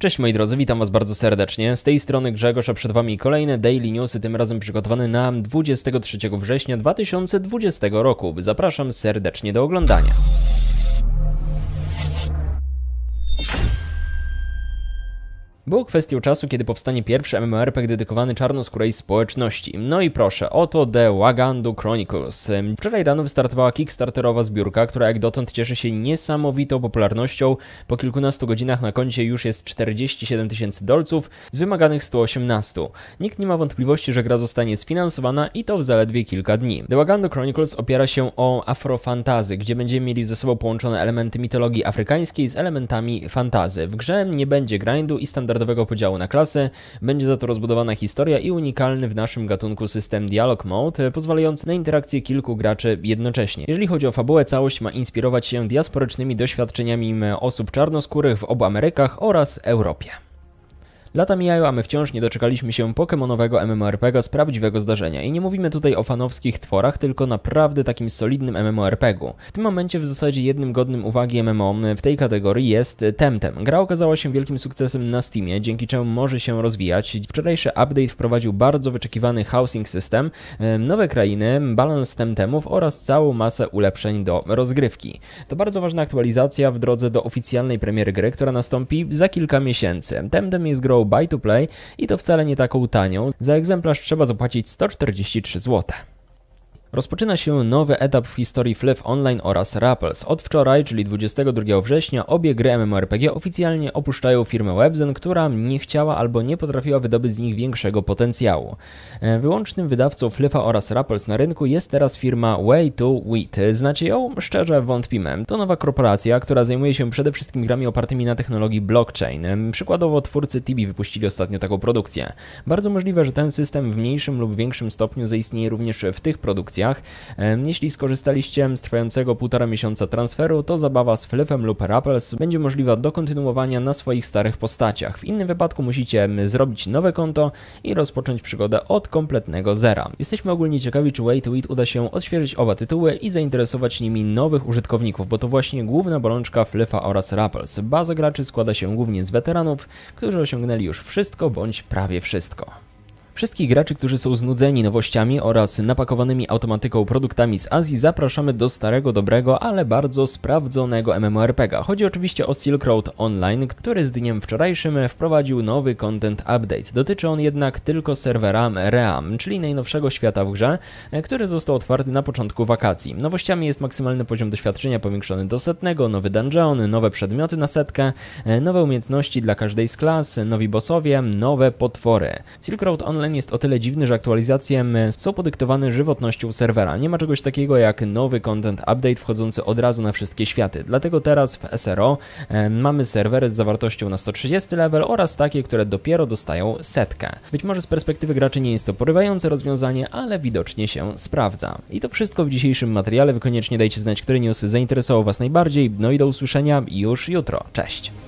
Cześć moi drodzy, witam Was bardzo serdecznie. Z tej strony Grzegorz, a przed Wami kolejne Daily Newsy, tym razem przygotowane na 23 września 2020 roku. Zapraszam serdecznie do oglądania. Było kwestią czasu, kiedy powstanie pierwszy MMORPG dedykowany czarnoskórej społeczności. No i proszę, oto The Wagandu Chronicles. Wczoraj rano wystartowała kickstarterowa zbiórka, która jak dotąd cieszy się niesamowitą popularnością. Po kilkunastu godzinach na koncie już jest 47 tysięcy dolców z wymaganych 118. Nikt nie ma wątpliwości, że gra zostanie sfinansowana i to w zaledwie kilka dni. The Wagandu Chronicles opiera się o afrofantazy, gdzie będziemy mieli ze sobą połączone elementy mitologii afrykańskiej z elementami fantazy. W grze nie będzie grindu i standardowych standardowego podziału na klasy, będzie za to rozbudowana historia i unikalny w naszym gatunku system Dialog Mode, pozwalający na interakcję kilku graczy jednocześnie. Jeżeli chodzi o fabułę, całość ma inspirować się diasporycznymi doświadczeniami osób czarnoskórych w obu Amerykach oraz Europie. Lata mijają, a my wciąż nie doczekaliśmy się pokemonowego MMORPG'a z prawdziwego zdarzenia. I nie mówimy tutaj o fanowskich tworach, tylko naprawdę takim solidnym MMORPG'u. W tym momencie w zasadzie jednym godnym uwagi MMO w tej kategorii jest Temtem. Gra okazała się wielkim sukcesem na Steamie, dzięki czemu może się rozwijać. Wczorajszy update wprowadził bardzo wyczekiwany housing system, nowe krainy, balans Temtemów oraz całą masę ulepszeń do rozgrywki. To bardzo ważna aktualizacja w drodze do oficjalnej premiery gry, która nastąpi za kilka miesięcy. Temtem jest grą Buy to Play i to wcale nie taką tanią. Za egzemplarz trzeba zapłacić 143 zł. Rozpoczyna się nowy etap w historii Fliff Online oraz Rapples. Od wczoraj, czyli 22 września, obie gry MMORPG oficjalnie opuszczają firmę Webzen, która nie chciała albo nie potrafiła wydobyć z nich większego potencjału. E, wyłącznym wydawcą Fliffa oraz Rapples na rynku jest teraz firma Way2Wheat. Znacie ją? Szczerze wątpimy. To nowa korporacja, która zajmuje się przede wszystkim grami opartymi na technologii blockchain. Przykładowo twórcy Tibi wypuścili ostatnio taką produkcję. Bardzo możliwe, że ten system w mniejszym lub większym stopniu zaistnieje również w tych produkcjach opcjach. Jeśli skorzystaliście z trwającego półtora miesiąca transferu, to zabawa z Fliffem lub Rapples będzie możliwa do kontynuowania na swoich starych postaciach. W innym wypadku musicie zrobić nowe konto i rozpocząć przygodę od kompletnego zera. Jesteśmy ogólnie ciekawi, czy Way to Eat uda się odświeżyć oba tytuły i zainteresować nimi nowych użytkowników, bo to właśnie główna bolączka Fliffa oraz Rapples. Baza graczy składa się głównie z weteranów, którzy osiągnęli już wszystko bądź prawie wszystko. Wszystkich graczy, którzy są znudzeni nowościami oraz napakowanymi automatyką produktami z Azji zapraszamy do starego, dobrego, ale bardzo sprawdzonego MMORPG'a. Chodzi oczywiście o Silk Road Online, który z dniem wczorajszym wprowadził nowy content update. Dotyczy on jednak tylko serwera Ream, czyli najnowszego świata w grze, który został otwarty na początku wakacji. Nowościami jest maksymalny poziom doświadczenia powiększony do setnego, nowy dungeon, nowe przedmioty na setkę, nowe umiejętności dla każdej z klas, nowi bossowie, nowe potwory. Silk Road Online online jest o tyle dziwny, że aktualizacje są podyktowane żywotnością serwera. Nie ma czegoś takiego jak nowy content update wchodzący od razu na wszystkie światy. Dlatego teraz w SRO mamy serwery z zawartością na 130 level oraz takie, które dopiero dostają setkę. Być może z perspektywy graczy nie jest to porywające rozwiązanie, ale widocznie się sprawdza. I to wszystko w dzisiejszym materiale. Wy koniecznie dajcie znać, który news zainteresował Was najbardziej. No i do usłyszenia już jutro. Cześć!